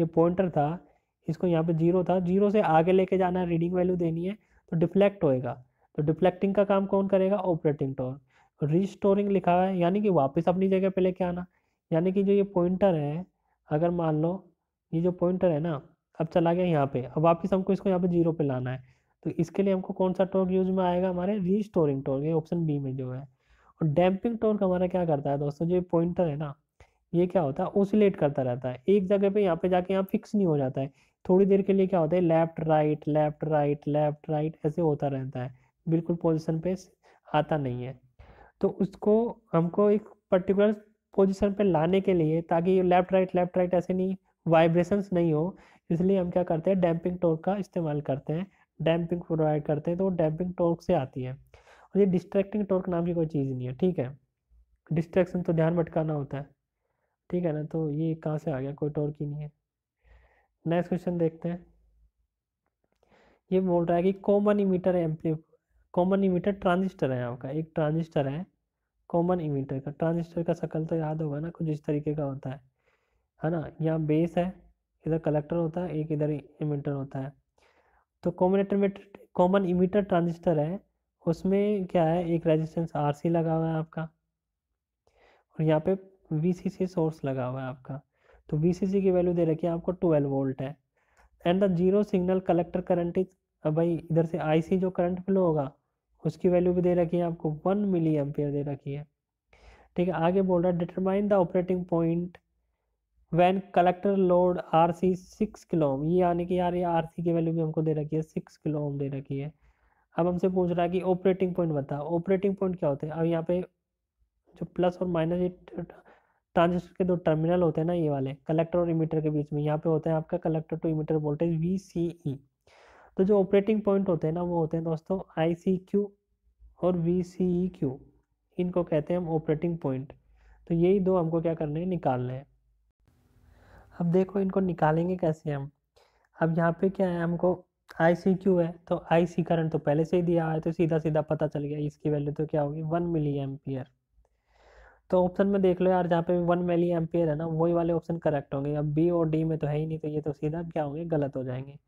ये पॉइंटर था इसको यहाँ पे जीरो था जीरो से आगे लेके जाना है रीडिंग वैल्यू देनी है तो डिफ्लेक्ट होएगा तो डिफ्लेक्टिंग का काम कौन करेगा ऑपरेटिंग टॉर्क रिस्टोरिंग लिखा है यानी कि वापस अपनी जगह पे लेके आना यानी कि जो ये पॉइंटर है अगर मान लो ये जो पॉइंटर है ना अब चला गया यहाँ पे अब वापस हमको इसको यहाँ पे जीरो पे लाना है तो इसके लिए हमको कौन सा टॉर्क यूज में आएगा हमारे रिस्टोरिंग टॉर्क ये ऑप्शन बी में जो है और डैम्पिंग टॉर्क हमारा क्या करता है दोस्तों जो ये पॉइंटर है ना ये क्या होता है ओसिलेट करता रहता है एक जगह पे यहाँ पे जाके यहाँ फिक्स नहीं हो जाता है थोड़ी देर के लिए क्या होता है left right left right left right ऐसे होता रहता है बिल्कुल पोजिशन पे आता नहीं है तो उसको हमको एक पर्टिकुलर पोजिशन पे लाने के लिए ताकि लेफ्ट राइट लेफ्ट राइट ऐसे नहीं वाइब्रेशंस नहीं हो इसलिए हम क्या करते हैं डैम्पिंग टोर्क का इस्तेमाल करते हैं डैम्पिंग प्रोवाइड करते हैं तो वो डैम्पिंग टोर्क से आती है और ये डिस्ट्रैक्टिंग टोर्क नाम की कोई चीज़ नहीं है ठीक है डिस्ट्रैक्शन तो ध्यान भटकाना होता है ठीक है ना तो ये कहाँ से आ गया कोई टोर्क ही नहीं है नेक्स्ट क्वेश्चन देखते हैं ये बोल रहा है कि कॉमन इमीटर एम्पली कॉमन इमीटर ट्रांजिस्टर है आपका एक ट्रांजिस्टर है कॉमन इमीटर का ट्रांजिस्टर का शकल तो याद होगा ना कुछ इस तरीके का होता है है ना यहाँ बेस है इधर कलेक्टर होता है एक इधर इमीटर होता है तो कॉमिनेटर में कॉमन इमीटर ट्रांजिस्टर है उसमें क्या है एक रेजिस्टेंस सी लगा हुआ है आपका और यहाँ पे सी सोर्स लगा हुआ है आपका तो सी की वैल्यू दे रखी है आपको ट्वेल्व वोल्ट है and the zero signal collector current is भाई इधर से आईसी जो करंट फ्लो होगा उसकी वैल्यू भी दे रखी है आपको वन मिली एम्पियर दे रखी है ठीक है आगे बोल रहा है determine the operating point when collector load R C six kilo ohm ये यानी कि यार ये आर सी की वैल्यू भी हमको दे रखी है सिक्स किलो ओम दे रखी है अब हमसे पूछ रहा है कि ऑपरेटिंग पॉइंट बता ऑपरेटिंग पॉइंट क्या होते हैं अब यहाँ पे जो प्लस और माइनस ये ट्रांजिस्टर के दो टर्मिनल होते हैं ना ये वाले कलेक्टर और इमीटर के बीच में यहाँ पे होता है आपका collector to emitter voltage V C E तो जो ऑपरेटिंग पॉइंट होते हैं ना वो होते हैं दोस्तों आई सी क्यू और वी सी ई क्यू इनको कहते हैं हम ऑपरेटिंग पॉइंट तो यही दो हमको क्या करने हैं निकालने हैं अब देखो इनको निकालेंगे कैसे हम अब यहाँ पे क्या है हमको आई सी क्यू है तो आई सी करंट तो पहले से ही दिया है तो सीधा सीधा पता चल गया इसकी वैल्यू तो क्या होगी वन मिली एम्पियर तो ऑप्शन में देख लो यार जहाँ पे वन मिली एम्पियर है ना वही वाले ऑप्शन करेक्ट होंगे अब बी और डी में तो है ही नहीं तो ये तो सीधा क्या होंगे गलत हो जाएंगे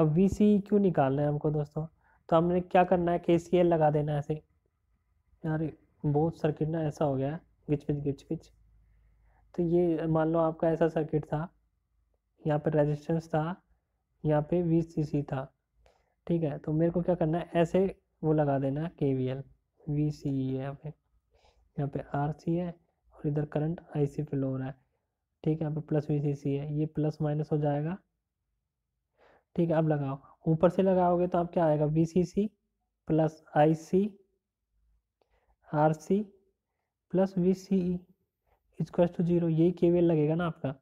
अब वी सी क्यों निकालना है हमको दोस्तों तो हमने क्या करना है के सी एल लगा देना है ऐसे यार बहुत सर्किट ना ऐसा हो गया गिच बिच गिच पिच तो ये मान लो आपका ऐसा सर्किट था यहाँ पे रेजिस्टेंस था यहाँ पे वी सी सी था ठीक है तो मेरे को क्या करना है ऐसे वो लगा देना है K V L V C E है यहाँ पे यहाँ पे आर सी है और इधर करंट आई सी फ्लो हो रहा है ठीक है यहाँ पे प्लस वी सी सी है ये प्लस माइनस हो जाएगा ठीक है अब लगाओ ऊपर से लगाओगे तो आप क्या आएगा V C C plus I C R C plus V C E is equal to zero यही के लगेगा ना आपका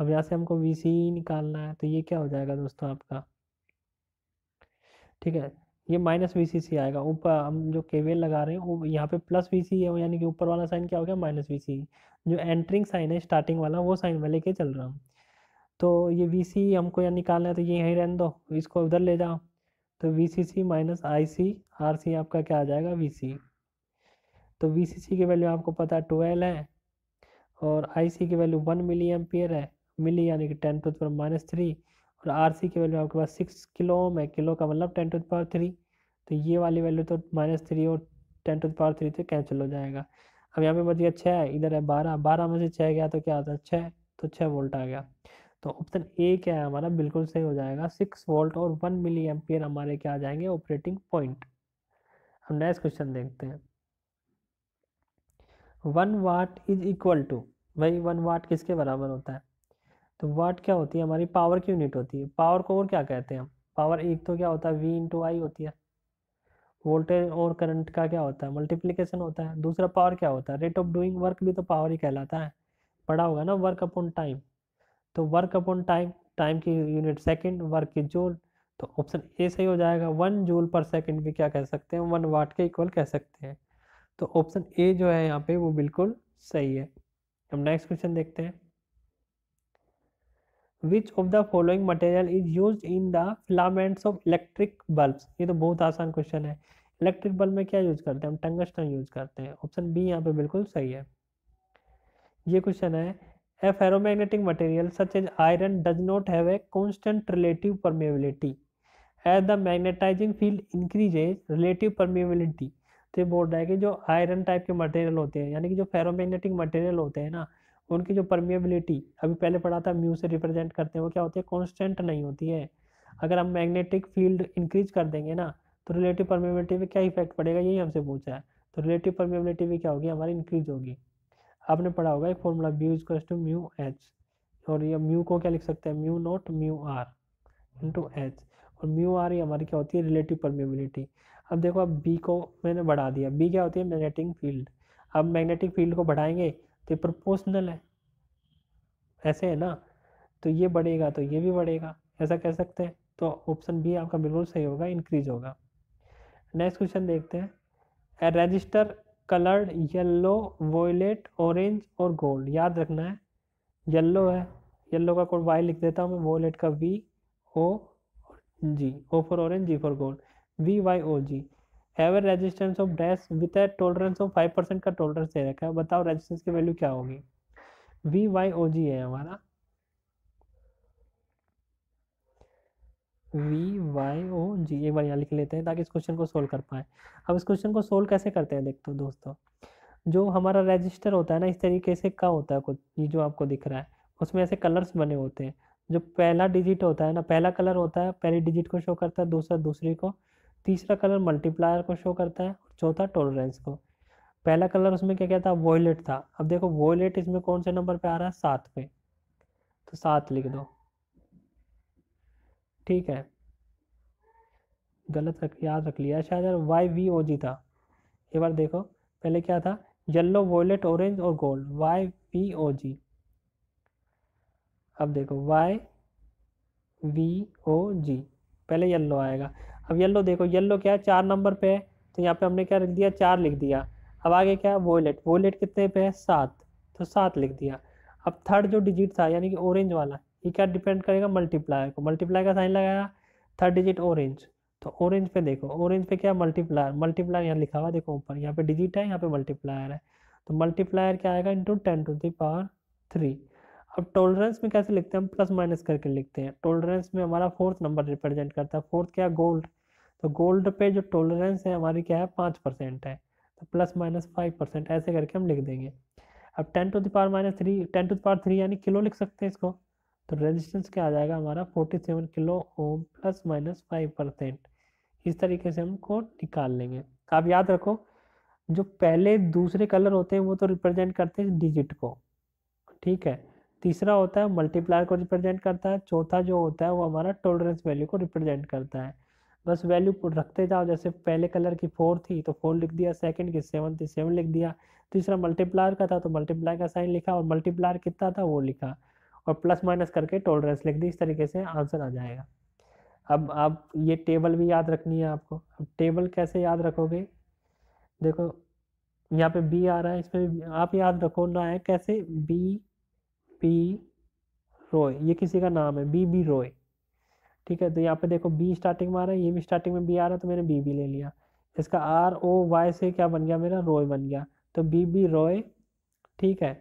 अब यहाँ से हमको वी सी ई निकालना है तो ये क्या हो जाएगा दोस्तों आपका ठीक है ये माइनस वी सी सी आएगा ऊपर हम जो के लगा रहे हैं वो यहाँ पे प्लस वी सी है यानी कि ऊपर वाला साइन क्या हो गया माइनस वी सी जो एंट्रिंग साइन है स्टार्टिंग वाला वो साइन में लेके चल रहा हूँ तो ये वी सी हमको यहाँ निकालना है तो ये यहीं रहने दो इसको उधर ले जाओ तो V C C minus I C R C आपका क्या आ जाएगा वी सी तो वी सी सी की वैल्यू आपको पता है ट्वेल्व है और आई सी की वैल्यू वन मिली एम्पियर है मिली यानी कि टेन टू पर माइनस थ्री और आर सी की वैल्यू आपके पास सिक्स किलो है किलो का मतलब टेन टू पावर थ्री तो ये वाली वैल्यू तो माइनस थ्री और टेन टू पावर थ्री तो कैंसिल हो जाएगा अब यहाँ पे बच गया छः इधर है बारह बारह में से छः गया तो क्या आता है छः तो छः वोल्ट आ गया तो ऑप्शन ए क्या है हमारा बिल्कुल सही हो जाएगा सिक्स वोल्ट और वन मिली एम्पियर हमारे क्या आ जाएंगे ऑपरेटिंग पॉइंट हम नेक्स्ट क्वेश्चन देखते हैं one watt is equal to भाई वन वाट किसके बराबर होता है तो वाट क्या होती है हमारी पावर की यूनिट होती है पावर को और क्या कहते हैं हम पावर एक तो क्या होता है वी इंटू आई होती है वोल्टेज और करंट का क्या होता है मल्टीप्लीकेशन होता है दूसरा पावर क्या होता है रेट ऑफ डूइंग वर्क भी तो पावर ही कहलाता है पड़ा होगा ना वर्क अपॉन टाइम तो वर्क अपॉन टाइम टाइम की यूनिट सेकेंड वर्क की जोल तो ऑप्शन ए सही हो जाएगा वन जोल पर सेकेंड भी क्या कह सकते हैं वन वाट के इक्वल कह सकते हैं तो ऑप्शन ए जो है यहाँ पे वो बिल्कुल सही है हम नेक्स्ट क्वेश्चन देखते हैं which of the following material is use in the filaments of electric bulb ये तो बहुत आसान क्वेश्चन है इलेक्ट्रिक बल्ब में क्या यूज करते हैं हम टंगस्टन यूज करते हैं ऑप्शन बी यहाँ पे बिल्कुल सही है ये क्वेश्चन है ferromagnetic material such such iron does not have a constant relative permeability permeability. The the field increase as relative permeability तो बोल रहा है कि जो आयरन टाइप के मटेरियल होते हैं यानी कि जो फेरोमैग्नेटिक मटेरियल होते हैं ना उनकी जो परमेबिलिटी अभी पहले पढ़ा था म्यू से रिप्रेजेंट करते हैं वो क्या होती है कॉन्स्टेंट नहीं होती है अगर हम मैग्नेटिक फील्ड इंक्रीज कर देंगे ना तो रिलेटिव परमेबिलिटी में क्या इफेक्ट पड़ेगा यही हमसे पूछा है तो रिलेटिव परमेबिलिटी भी क्या होगी हमारी इंक्रीज होगी आपने पढ़ा होगा एक formula mu is to mu H और ये म्यू को क्या लिख सकते हैं mu not mu R into H और म्यू आर ये हमारी क्या होती है रिलेटिव परमेबिलिटी अब देखो अब बी को मैंने बढ़ा दिया बी क्या होती है मैग्नेटिक फील्ड अब मैग्नेटिक फील्ड को बढ़ाएंगे तो ये प्रोपोर्शनल है ऐसे है ना तो ये बढ़ेगा तो ये भी बढ़ेगा ऐसा कह सकते हैं तो ऑप्शन बी आपका बिल्कुल सही होगा इंक्रीज होगा नेक्स्ट क्वेश्चन देखते हैं resistor coloured yellow violet orange और गोल्ड याद रखना है येलो है येलो का कोड वाई लिख देता हूँ मैं वोलेट का V O G O for orange G for gold V Y O G ever resistance of dash with a tolerance of five percent का टोलरेंस दे रखा है बताओ रेजिस्टेंस की वैल्यू क्या होगी वी वाई ओ जी है हमारा वी वाई ओ जी एक बार यहाँ लिख लेते हैं ताकि इस क्वेश्चन को सोल्व कर पाए अब इस क्वेश्चन को सोल्व कैसे करते हैं देखते हो दोस्तों जो हमारा रजिस्टर होता है ना इस तरीके से का होता है कुछ ये जो आपको दिख रहा है उसमें ऐसे कलर्स बने होते हैं जो पहला डिजिट होता है ना पहला कलर होता है पहली डिजिट को शो करता है दूसरा दूसरी को तीसरा कलर मल्टीप्लायर को शो करता है और चौथा टोलरेंस को पहला कलर उसमें क्या क्या था वॉयलेट था अब देखो वॉयलेट इसमें कौन से नंबर पे आ रहा है सात पे तो सात लिख दो ठीक है गलत रख याद रख लिया शायद वाई वी ओ जी था एक बार देखो पहले क्या था येल्लो वॉयलेट ऑरेंज और gold Y V O G अब देखो वाई वी ओ जी पहले येल्लो आएगा अब येल्लो देखो येल्लो क्या है चार नंबर पे है तो यहाँ पे हमने क्या लिख दिया चार लिख दिया अब आगे क्या है वॉयलेट वॉयलेट कितने पे है सात तो सात लिख दिया अब थर्ड जो डिजिट था यानी कि ऑरेंज वाला ये क्या डिपेंड करेगा मल्टीप्लायर को मल्टीप्लायर का साइन लगाया थर्ड डिजिट ऑरेंज तो ऑरेंज पे देखो ऑरेंज पे क्या मल्टीप्लायर मल्टीप्लायर यहाँ लिखा हुआ देखो ऊपर यहाँ पे डिजिट है यहाँ पे मल्टीप्लायर है तो मल्टीप्लायर क्या आएगा into ten to the power three अब टोलरेंस में कैसे लिखते हैं हम प्लस माइनस करके लिखते हैं टोलरेंस में हमारा फोर्थ नंबर रिप्रेजेंट करता है फोर्थ क्या गोल्ड तो गोल्ड पे जो टोलरेंस है हमारी क्या है पाँच परसेंट है तो प्लस माइनस फाइव परसेंट ऐसे करके हम लिख देंगे अब ten to the power minus three ten to the power three यानी किलो लिख सकते हैं इसको तो रेजिस्टेंस क्या आ जाएगा हमारा 47 kilo ohm plus minus five percent इस तरीके से हमको निकाल लेंगे तो आप याद रखो जो पहले दूसरे कलर होते हैं वो तो रिप्रेजेंट करते हैं डिजिट को ठीक है तीसरा होता है मल्टीप्लायर को रिप्रेजेंट करता है चौथा जो होता है वो हमारा टोलरेंस वैल्यू को रिप्रेजेंट करता है बस वैल्यू रखते जाओ जैसे पहले कलर की फोर थी तो फोर लिख दिया सेकंड की सेवन थी सेवन लिख दिया तीसरा मल्टीप्लायर का था तो मल्टीप्लायर का साइन लिखा और मल्टीप्लायर कितना था वो लिखा और प्लस माइनस करके टोलरेंस लिख दी इस तरीके से आंसर आ जाएगा अब आप ये टेबल भी याद रखनी है आपको अब टेबल कैसे याद रखोगे देखो यहाँ पे बी आ रहा है इसमें आप याद रखो ना है कैसे बी पी रोय ये किसी का नाम है बी बी रोय ठीक है तो यहाँ पे देखो बी स्टार्टिंग में आ रहा है ये भी स्टार्टिंग में बी आ रहा है तो मैंने बी बी ले लिया इसका आर ओ वाई से क्या बन गया मेरा रोय बन गया तो बी बी रोय ठीक है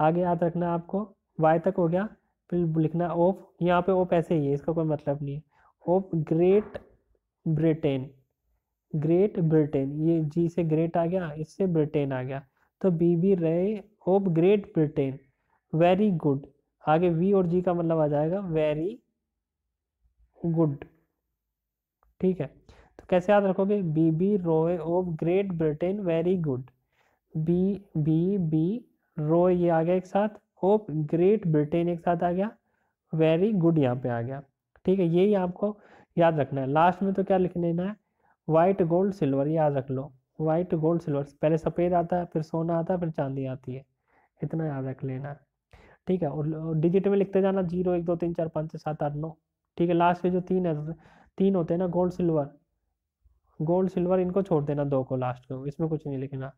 आगे याद रखना आपको वाई तक हो गया फिर लिखना ऑफ यहाँ पे ऑफ ऐसे ही है इसका कोई मतलब नहीं है of Great Britain Great Britain ये जी से ग्रेट आ गया इससे ब्रिटेन आ गया तो बी बी रहे of Great Britain very good आगे वी और जी का मतलब आ जाएगा वेरी गुड ठीक है तो कैसे याद रखोगे B B ROY of Great Britain very good B B B ROY ये आ गया एक साथ होप ग्रेट ब्रिटेन एक साथ आ गया वेरी गुड यहाँ पे आ गया ठीक है यही आपको याद रखना है लास्ट में तो क्या लिख लेना है वाइट गोल्ड सिल्वर याद रख लो वाइट गोल्ड सिल्वर पहले सफ़ेद आता है फिर सोना आता है फिर चांदी आती है इतना याद रख लेना है ठीक है और डिजिट में लिखते जाना जीरो एक दो तीन चार पाँच छः सात आठ नौ ठीक है लास्ट के जो तीन है तीन होते हैं ना गोल्ड सिल्वर गोल्ड सिल्वर इनको छोड़ देना दो को लास्ट को इसमें कुछ नहीं लिखना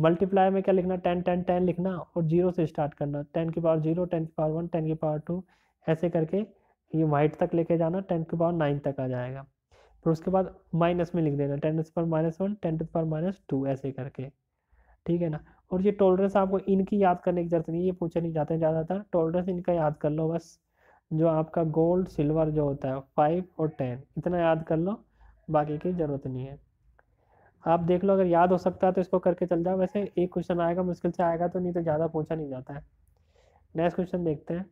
मल्टीप्लाई में क्या लिखना टेन टेन टेन लिखना और जीरो से स्टार्ट करना टेन के पावर जीरो टेन के पावर वन टेन के पावर टू ऐसे करके ये वाइट तक लेके जाना टेन के पावर नाइन तक आ जाएगा फिर उसके बाद माइनस में लिख देना टेन पर power minus one ten to minus two ऐसे करके ठीक है ना और ये टोलरेंस आपको इनकी याद करने की जरूरत नहीं ये पूछे नहीं जाते ज़्यादातर टोलरेंस इनका याद कर लो बस जो आपका गोल्ड सिल्वर जो होता है फाइव और टेन इतना याद कर लो बाकी की ज़रूरत नहीं है आप देख लो अगर याद हो सकता है तो इसको करके चल जाओ वैसे एक क्वेश्चन आएगा मुश्किल से आएगा तो नहीं तो ज़्यादा पूछा नहीं जाता है नेक्स्ट क्वेश्चन देखते हैं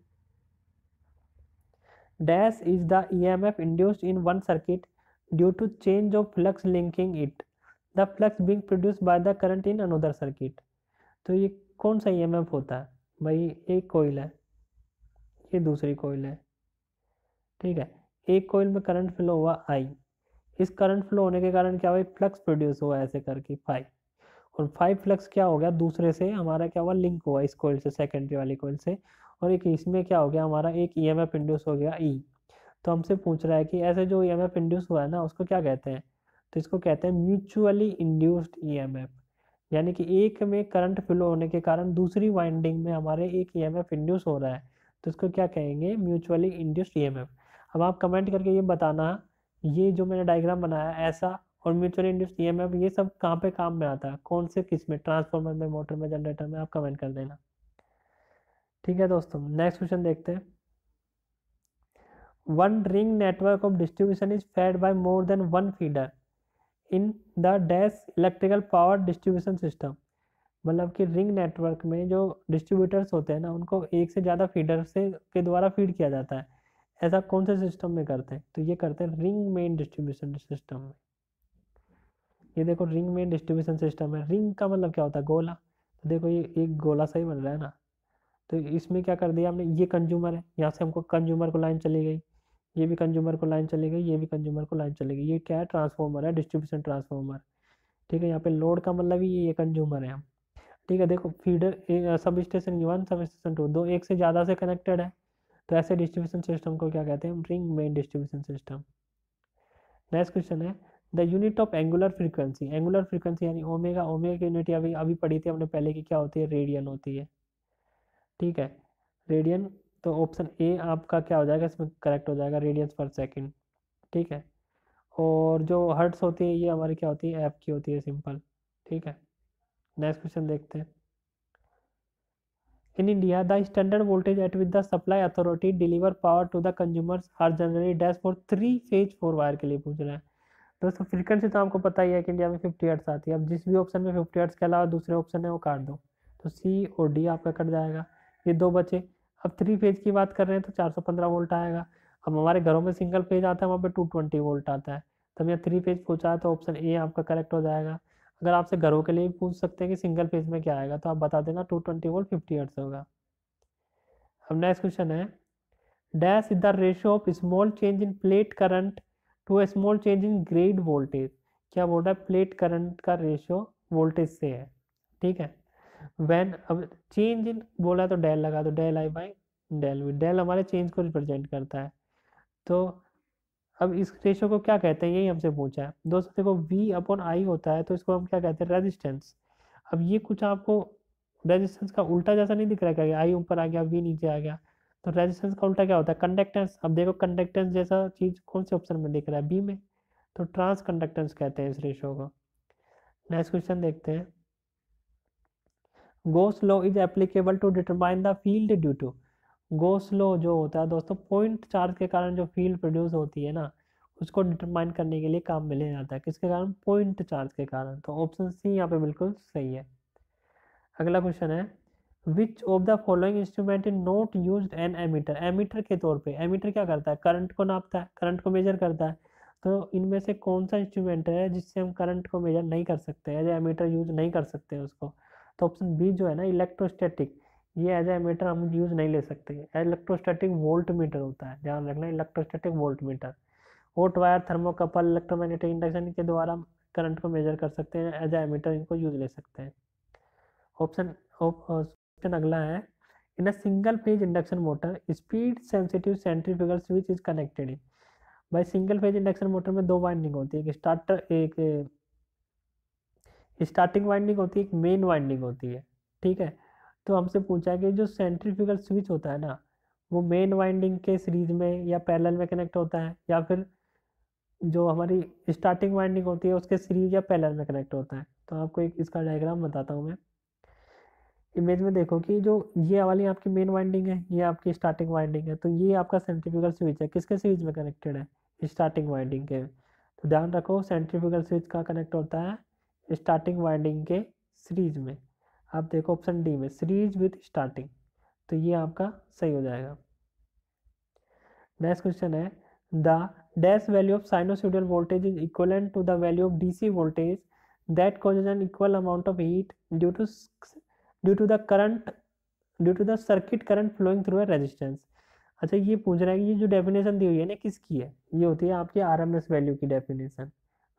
dash is the E M F induced in one circuit due to change of flux linking it the flux being produce by the current in another circuit तो ये कौन सा ई एम एफ होता है भाई एक कोयल है ये दूसरी कोयल है ठीक है एक कोयल में करंट फ्लो हुआ आई इस करंट फ्लो होने के कारण क्या हुआ फ्लक्स प्रोड्यूस हुआ ऐसे करके फाइव और फाइव फ्लक्स क्या हो गया दूसरे से हमारा क्या हुआ लिंक हुआ इस कोयल से सेकेंडरी वाली कोयल से और एक इसमें क्या हो गया हमारा एक ई एम एफ इंड्यूस हो गया ई e. तो हमसे पूछ रहा है कि ऐसे जो ई एम एफ इंड्यूस हुआ है ना उसको क्या कहते हैं तो इसको कहते हैं mutually induced E M F यानी कि एक में करंट फ्लो होने के कारण दूसरी वाइंडिंग में हमारे एक ई एम एफ इंड्यूस हो रहा है तो इसको क्या कहेंगे mutually induced E M F अब आप कमेंट करके ये बताना ये जो मैंने डायग्राम बनाया ऐसा और म्यूचुअल इंड्यूस्ड ईएमएफ ये सब कहाँ पे काम में आता है कौन से किस में ट्रांसफॉर्मर में मोटर में जनरेटर में आप कमेंट कर देना ठीक है दोस्तों नेक्स्ट क्वेश्चन देखते हैं one ring network of distribution is fed by more than one feeder in the dash electrical power distribution system मतलब कि रिंग नेटवर्क में जो डिस्ट्रीब्यूटर्स होते हैं ना उनको एक से ज़्यादा फीडर से के द्वारा फीड किया जाता है ऐसा कौन से सिस्टम में करते हैं तो ये करते हैं रिंग मेन डिस्ट्रीब्यूशन सिस्टम में ये देखो रिंग मेन डिस्ट्रीब्यूशन सिस्टम है रिंग का मतलब क्या होता है गोला तो देखो ये एक गोला सही बन रहा है ना तो इसमें क्या कर दिया हमने ये कंज्यूमर है यहाँ से हमको कंज्यूमर को लाइन चली गई ये भी कंज्यूमर को लाइन चली गई ये भी कंज्यूमर को लाइन चली गई ये क्या है ट्रांसफॉर्मर है डिस्ट्रीब्यूशन ट्रांसफॉर्मर ठीक है यहाँ पे लोड का मतलब ही ये कंज्यूमर है हम ठीक है देखो feeder substation one substation two दो एक से ज़्यादा से कनेक्टेड है तो ऐसे डिस्ट्रीब्यूशन सिस्टम को क्या कहते हैं ring main distribution system next question है the unit of angular frequency angular frequency यानी ओमेगा ओमेगा की यूनिट अभी अभी पढ़ी थी हमने पहले की क्या होती है रेडियन होती है ठीक है रेडियन तो ऑप्शन ए आपका क्या हो जाएगा इसमें करेक्ट हो जाएगा रेडियंस पर सेकेंड ठीक है और जो हर्ट्स होती है ये हमारी क्या होती है एफ की होती है सिंपल ठीक है नेक्स्ट क्वेश्चन देखते हैं In India, the standard voltage at which the supply authority deliver power to the consumers are generally dash for three phase four wire के लिए पूछ रहा है दोस्तों फ्रीक्वेंसी तो आपको पता ही है कि इंडिया में फिफ्टी हर्ट्स आती है अब जिस भी ऑप्शन में फिफ्टी हर्ट्स के अलावा दूसरे ऑप्शन है वो काट दो तो सी और डी आपका कट जाएगा ये दो बचे अब थ्री फेज की बात कर रहे हैं तो चार सौ पंद्रह वोल्ट आएगा अब हमारे घरों में सिंगल फेज आता है वहाँ पर टू ट्वेंटी वोल्ट आता है तब यहाँ थ्री फेज पूछा है तो ऑप्शन ए आपका करेक्ट हो जाएगा अगर आपसे घरों के लिए पूछ सकते हैं कि सिंगल फेज में क्या आएगा तो आप बता देना two twenty volt fifty hertz होगा अब नेक्स्ट क्वेश्चन है dash is the ratio of small change in plate current to small change in grid voltage क्या बोल रहा है प्लेट करंट का रेशियो वोल्टेज से है ठीक है वैन अब चेंज इन बोला तो डेल लगा दो del I by del del हमारे चेंज को रिप्रेजेंट करता है तो अब इस रेशो को क्या कहते हैं यही हमसे पूछा है दोस्तों देखो वी अपॉन आई होता है तो इसको हम क्या कहते हैं रेजिस्टेंस अब ये कुछ आपको रेजिस्टेंस का उल्टा जैसा नहीं दिख रहा है आई ऊपर आ गया वी नीचे आ गया तो रेजिस्टेंस का उल्टा क्या होता है कंडक्टेंस अब देखो कंडक्टेंस जैसा चीज़ कौन से ऑप्शन में दिख रहा है बी में तो ट्रांस कंडक्टेंस कहते हैं इस रेशो को नेक्स्ट क्वेश्चन देखते हैं Gauss law is applicable to determine the field due to Gauss law जो होता है दोस्तों पॉइंट चार्ज के कारण जो फील्ड प्रोड्यूस होती है ना उसको डिटरमाइन करने के लिए काम मिले जाता है किसके कारण पॉइंट चार्ज के कारण तो ऑप्शन सी यहाँ पे बिल्कुल सही है अगला क्वेश्चन है which of the following instrument is not use an ammeter ammeter के तौर पे एमीटर क्या करता है करंट को नापता है करंट को मेजर करता है तो इनमें से कौन सा इंस्ट्रूमेंट है जिससे हम करंट को मेजर नहीं कर सकते एज एमीटर यूज नहीं कर सकते उसको तो ऑप्शन बी जो है ना इलेक्ट्रोस्टेटिक ये एज ए मीटर हम यूज़ नहीं ले सकते इलेक्ट्रोस्टैटिक वोल्ट मीटर होता है ध्यान रखना electrostatic voltmeter hot wire thermocouple electromagnetic induction के द्वारा करंट को मेजर कर सकते हैं एज ए मीटर इनको यूज ले सकते हैं ऑप्शन ऑप्शन uh, अगला है in a single phase induction motor speed sensitive centrifugal switch is connected भाई सिंगल फेज इंडक्शन मोटर में दो वाइंडिंग होती है एक स्टार्टर एक स्टार्टिंग वाइंडिंग होती है एक मेन वाइंडिंग होती है ठीक है तो हमसे पूछा कि जो सेंट्रीफ्यूगल स्विच होता है ना वो मेन वाइंडिंग के सीरीज में या पैरेलल में कनेक्ट होता है या फिर जो हमारी स्टार्टिंग वाइंडिंग होती है उसके सीरीज या पैरेलल में कनेक्ट होता है तो आपको एक इसका डायग्राम बताता हूँ मैं इमेज में देखो कि जो ये वाली आपकी मेन वाइंडिंग है ये आपकी स्टार्टिंग वाइंडिंग है तो ये आपका सेंट्रीफ्यूगल स्विच है किसके सीरीज में कनेक्टेड है स्टार्टिंग वाइंडिंग के तो ध्यान रखो सेंट्रीफ्यूगल स्विच का कनेक्ट होता है स्टार्टिंग वाइंडिंग के सीरीज में आप देखो ऑप्शन डी में सीरीज विथ स्टार्टिंग तो ये आपका सही हो जाएगा नेक्स्ट क्वेश्चन है the dash value of sinusoidal voltage is equal to the value of DC voltage that causes an equal amount of heat due to due to the current due to the circuit current flowing through a resistance अच्छा ये पूछ रहा है कि ये जो definition दी हुई है ना किसकी है ये होती है आपकी आर एम एस वैल्यू की डेफिनेशन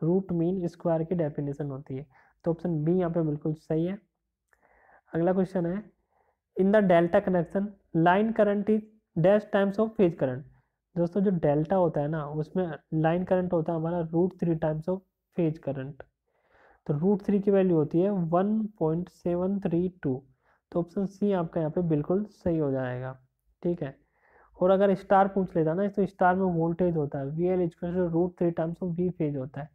रूट मीन स्क्वायर की डेफिनेशन होती है तो ऑप्शन बी यहाँ पे बिल्कुल सही है अगला क्वेश्चन है in the delta connection line current is dash times of phase current दोस्तों जो डेल्टा होता है ना उसमें लाइन करंट होता है हमारा root three times of phase current तो रूट थ्री की वैल्यू होती है one point seven three two तो ऑप्शन सी आपका यहाँ पे बिल्कुल सही हो जाएगा ठीक है और अगर स्टार पूछ लेता ना तो स्टार में वोल्टेज होता है V L is equal root three times of V phase होता है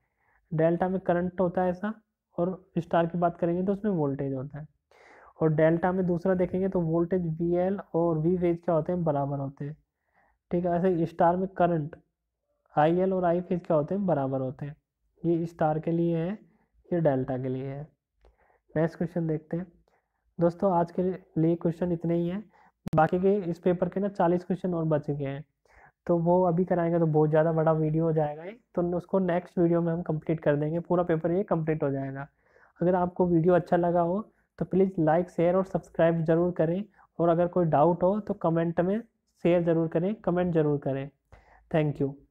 डेल्टा में करंट होता है ऐसा और स्टार की बात करेंगे तो उसमें वोल्टेज होता है और डेल्टा में दूसरा देखेंगे तो वोल्टेज वी एल और वी फेज क्या होते हैं बराबर होते हैं ठीक है ऐसे स्टार में करंट आई एल और आई फेज क्या होते हैं बराबर होते हैं ये स्टार के लिए है ये डेल्टा के लिए है नेक्स्ट क्वेश्चन देखते हैं दोस्तों आज के लिए क्वेश्चन इतने ही हैं बाकी के इस पेपर के ना चालीस क्वेश्चन और बचे गए हैं तो वो अभी कराएंगे तो बहुत ज़्यादा बड़ा वीडियो हो जाएगा ये तो उसको नेक्स्ट वीडियो में हम कंप्लीट कर देंगे पूरा पेपर ये कंप्लीट हो जाएगा अगर आपको वीडियो अच्छा लगा हो तो प्लीज़ लाइक शेयर और सब्सक्राइब ज़रूर करें और अगर कोई डाउट हो तो कमेंट में शेयर ज़रूर करें कमेंट ज़रूर करें थैंक यू